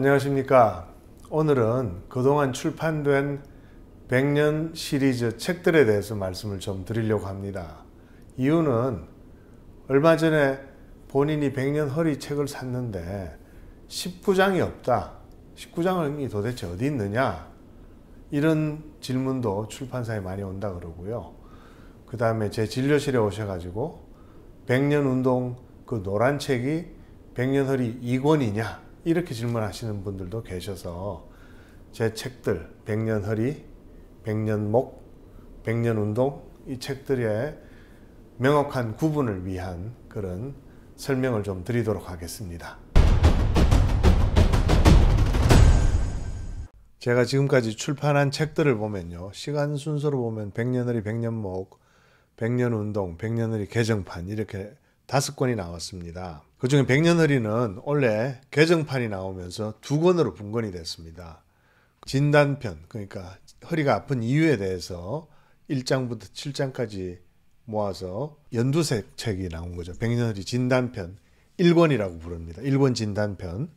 안녕하십니까. 오늘은 그동안 출판된 100년 시리즈 책들에 대해서 말씀을 좀 드리려고 합니다. 이유는 얼마 전에 본인이 100년 허리 책을 샀는데 19장이 없다. 19장이 도대체 어디 있느냐? 이런 질문도 출판사에 많이 온다 그러고요. 그 다음에 제 진료실에 오셔가지고 100년 운동 그 노란 책이 100년 허리 2권이냐? 이렇게 질문하시는 분들도 계셔서 제 책들 백년 허리, 백년 목, 백년 운동 이 책들의 명확한 구분을 위한 그런 설명을 좀 드리도록 하겠습니다. 제가 지금까지 출판한 책들을 보면요. 시간 순서로 보면 백년허리, 백년목, 백년운동, 백년허리 개정판 이렇게 다섯 권이 나왔습니다. 그중에 백년허리는 원래 개정판이 나오면서 두 권으로 분권이 됐습니다. 진단편 그러니까 허리가 아픈 이유에 대해서 1장부터 7장까지 모아서 연두색 책이 나온 거죠. 백년허리 진단편 1권이라고 부릅니다. 1권 진단편.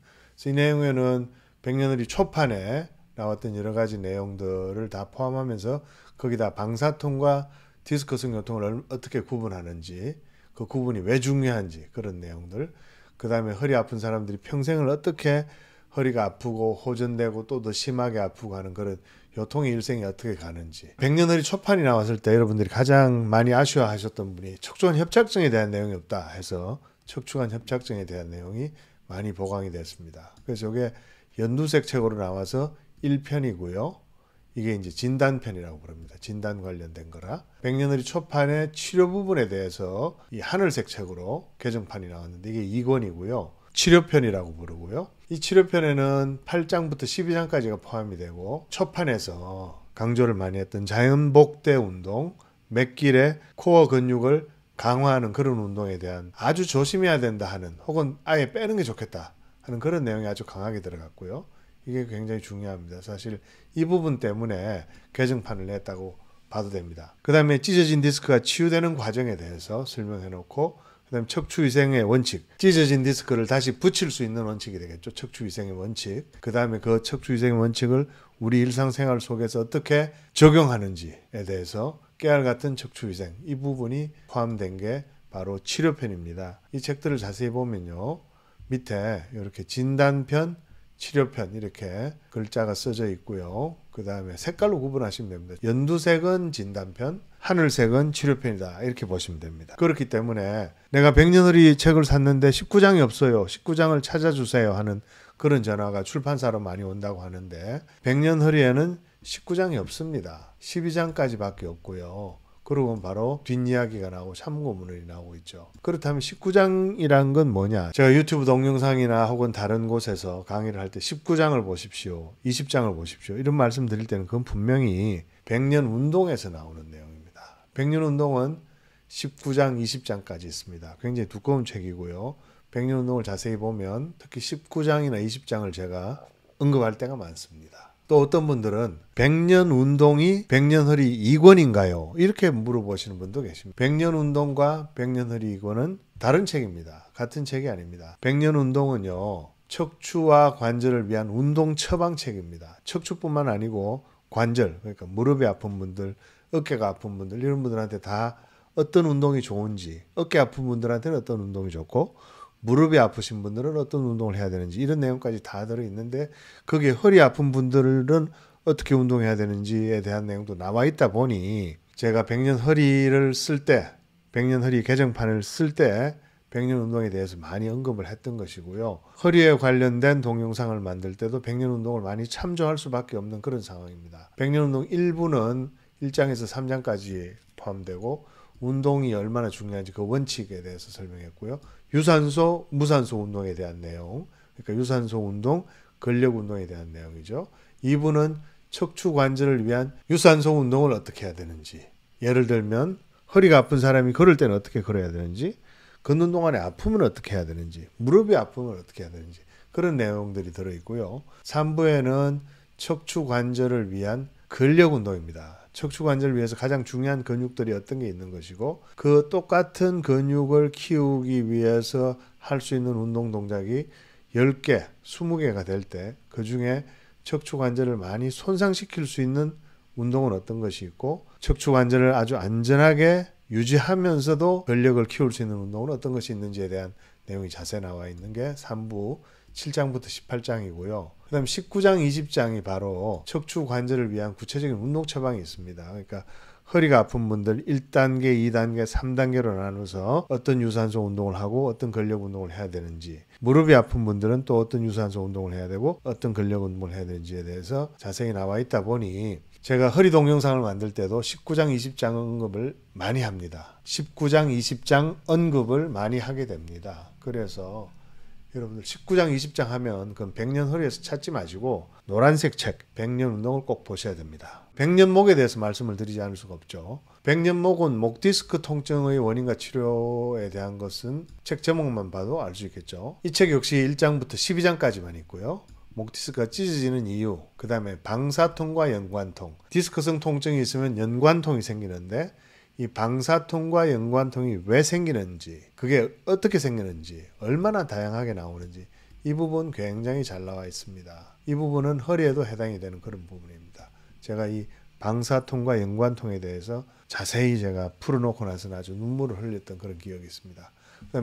이 내용에는 백년허리 초판에 나왔던 여러 가지 내용들을 다 포함하면서 거기다 방사통과 디스크 승요통을 어떻게 구분하는지 그 구분이 왜 중요한지 그런 내용들 그 다음에 허리 아픈 사람들이 평생을 어떻게 허리가 아프고 호전되고 또 더 심하게 아프고 하는 그런 요통의 일생이 어떻게 가는지 백년허리 초판이 나왔을 때 여러분들이 가장 많이 아쉬워하셨던 분이 척추관 협착증에 대한 내용이 없다 해서 척추관 협착증에 대한 내용이 많이 보강이 됐습니다. 그래서 이게 연두색 책으로 나와서 1편이고요. 이게 이제 진단편이라고 부릅니다. 진단 관련된 거라. 백년의리 초판의 치료 부분에 대해서 이 하늘색 책으로 개정판이 나왔는데 이게 2권이고요. 치료편이라고 부르고요. 이 치료편에는 8장부터 12장까지가 포함이 되고 첫판에서 강조를 많이 했던 자연복대 운동, 맥길의 코어 근육을 강화하는 그런 운동에 대한 아주 조심해야 된다 하는 혹은 아예 빼는 게 좋겠다 하는 그런 내용이 아주 강하게 들어갔고요. 이게 굉장히 중요합니다. 사실 이 부분 때문에 개정판을 냈다고 봐도 됩니다. 그 다음에 찢어진 디스크가 치유되는 과정에 대해서 설명해 놓고 그 다음 에 척추위생의 원칙 찢어진 디스크를 다시 붙일 수 있는 원칙이 되겠죠. 척추위생의 원칙 그 다음에 그 척추위생의 원칙을 우리 일상생활 속에서 어떻게 적용하는지에 대해서 깨알 같은 척추위생 이 부분이 포함된 게 바로 치료편입니다. 이 책들을 자세히 보면요. 밑에 이렇게 진단편 치료편 이렇게 글자가 써져 있고요. 그 다음에 색깔로 구분하시면 됩니다. 연두색은 진단편, 하늘색은 치료편이다. 이렇게 보시면 됩니다. 그렇기 때문에 내가 백년허리 책을 샀는데 19장이 없어요. 19장을 찾아주세요 하는 그런 전화가 출판사로 많이 온다고 하는데 백년허리에는 19장이 없습니다. 12장까지밖에 없고요. 그러면 바로 뒷이야기가 나오고 참고문이 나오고 있죠. 그렇다면 19장이란 건 뭐냐? 제가 유튜브 동영상이나 혹은 다른 곳에서 강의를 할 때 19장을 보십시오. 20장을 보십시오. 이런 말씀 드릴 때는 그건 분명히 100년 운동에서 나오는 내용입니다. 100년 운동은 19장, 20장까지 있습니다. 굉장히 두꺼운 책이고요. 100년 운동을 자세히 보면 특히 19장이나 20장을 제가 언급할 때가 많습니다. 또 어떤 분들은 백년 운동이 백년 허리 이권인가요? 이렇게 물어보시는 분도 계십니다. 백년 운동과 백년 허리 이권은 다른 책입니다. 같은 책이 아닙니다. 백년 운동은요. 척추와 관절을 위한 운동 처방 책입니다. 척추뿐만 아니고 관절, 그러니까 무릎이 아픈 분들, 어깨가 아픈 분들 이런 분들한테 다 어떤 운동이 좋은지, 어깨 아픈 분들한테는 어떤 운동이 좋고 무릎이 아프신 분들은 어떤 운동을 해야 되는지 이런 내용까지 다 들어 있는데 거기에 허리 아픈 분들은 어떻게 운동해야 되는지에 대한 내용도 남아 있다 보니 제가 백년 허리를 쓸때 백년 허리 개정판을 쓸 때 백년 운동에 대해서 많이 언급을 했던 것이고요. 허리에 관련된 동영상을 만들 때도 백년 운동을 많이 참조할 수밖에 없는 그런 상황입니다. 백년 운동 1부는 1장에서 3장까지 포함되고 운동이 얼마나 중요한지 그 원칙에 대해서 설명했고요. 유산소, 무산소 운동에 대한 내용. 그러니까 유산소 운동, 근력 운동에 대한 내용이죠. 2부는 척추 관절을 위한 유산소 운동을 어떻게 해야 되는지. 예를 들면 허리가 아픈 사람이 걸을 때는 어떻게 걸어야 되는지, 걷는 동안에 아프면 어떻게 해야 되는지, 무릎이 아프면 어떻게 해야 되는지 그런 내용들이 들어 있고요. 3부에는 척추 관절을 위한 근력 운동입니다. 척추 관절을 위해서 가장 중요한 근육들이 어떤 게 있는 것이고 그 똑같은 근육을 키우기 위해서 할 수 있는 운동 동작이 10개, 20개가 될 때 그 중에 척추 관절을 많이 손상시킬 수 있는 운동은 어떤 것이 있고 척추 관절을 아주 안전하게 유지하면서도 근력을 키울 수 있는 운동은 어떤 것이 있는지에 대한 내용이 자세히 나와 있는 게 3부 7장부터 18장이고요. 그 다음 19장, 20장이 바로 척추 관절을 위한 구체적인 운동 처방이 있습니다. 그러니까 허리가 아픈 분들 1단계, 2단계, 3단계로 나눠서 어떤 유산소 운동을 하고 어떤 근력 운동을 해야 되는지 무릎이 아픈 분들은 또 어떤 유산소 운동을 해야 되고 어떤 근력 운동을 해야 되는지에 대해서 자세히 나와 있다 보니 제가 허리 동영상을 만들 때도 19장, 20장 언급을 많이 합니다. 19장, 20장 언급을 많이 하게 됩니다. 그래서 여러분들 19장, 20장 하면 그건 백년 허리에서 찾지 마시고 노란색 책 백년 운동을 꼭 보셔야 됩니다. 백년목에 대해서 말씀을 드리지 않을 수가 없죠. 백년목은 목 디스크 통증의 원인과 치료에 대한 것은 책 제목만 봐도 알 수 있겠죠. 이 책 역시 1장부터 12장까지만 있고요. 목 디스크가 찢어지는 이유, 그 다음에 방사통과 연관통, 디스크성 통증이 있으면 연관통이 생기는데 이 방사통과 연관통이 왜 생기는지, 그게 어떻게 생기는지, 얼마나 다양하게 나오는지 이 부분 굉장히 잘 나와 있습니다. 이 부분은 허리에도 해당이 되는 그런 부분입니다. 제가 이 방사통과 연관통에 대해서 자세히 제가 풀어놓고 나서는 아주 눈물을 흘렸던 그런 기억이 있습니다.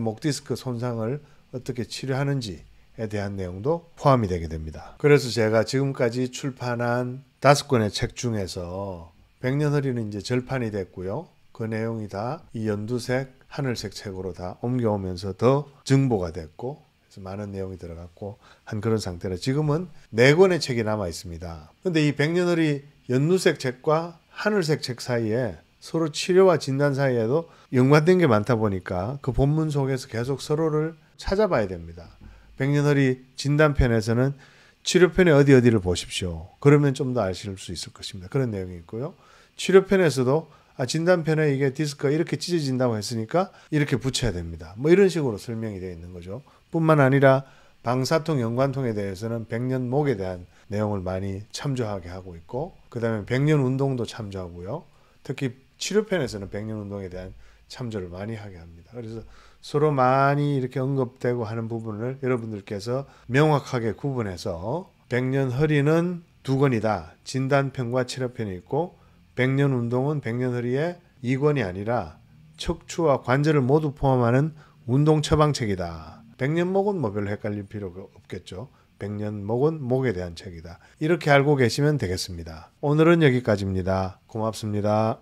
목디스크 손상을 어떻게 치료하는지에 대한 내용도 포함이 되게 됩니다. 그래서 제가 지금까지 출판한 다섯 권의 책 중에서 1 0 0년 허리는 이제 절판이 됐고요. 그 내용이 다 이 연두색, 하늘색 책으로 다 옮겨오면서 더 증보가 됐고 그래서 많은 내용이 들어갔고 한 그런 상태로 지금은 네 권의 책이 남아 있습니다. 근데 이백년허이 연두색 책과 하늘색 책 사이에 서로 치료와 진단 사이에도 연관된 게 많다 보니까 그 본문 속에서 계속 서로를 찾아봐야 됩니다. 백년허이 진단편에서는 치료편에 어디 어디를 보십시오. 그러면 좀 더 아실 수 있을 것입니다. 그런 내용이 있고요. 치료편에서도 아, 진단편에 이게 디스크가 이렇게 찢어진다고 했으니까 이렇게 붙여야 됩니다. 뭐 이런 식으로 설명이 되어 있는 거죠. 뿐만 아니라 방사통 연관통에 대해서는 백년목에 대한 내용을 많이 참조하게 하고 있고 그 다음에 백년운동도 참조하고요. 특히 치료편에서는 백년운동에 대한 참조를 많이 하게 합니다. 그래서 서로 많이 이렇게 언급되고 하는 부분을 여러분들께서 명확하게 구분해서 백년 허리는 두 건이다. 진단편과 치료편이 있고 백년 운동은 백년 허리의 이권이 아니라 척추와 관절을 모두 포함하는 운동 처방책이다. 백년목은 뭐 별로 헷갈릴 필요가 없겠죠. 백년목은 목에 대한 책이다. 이렇게 알고 계시면 되겠습니다. 오늘은 여기까지입니다. 고맙습니다.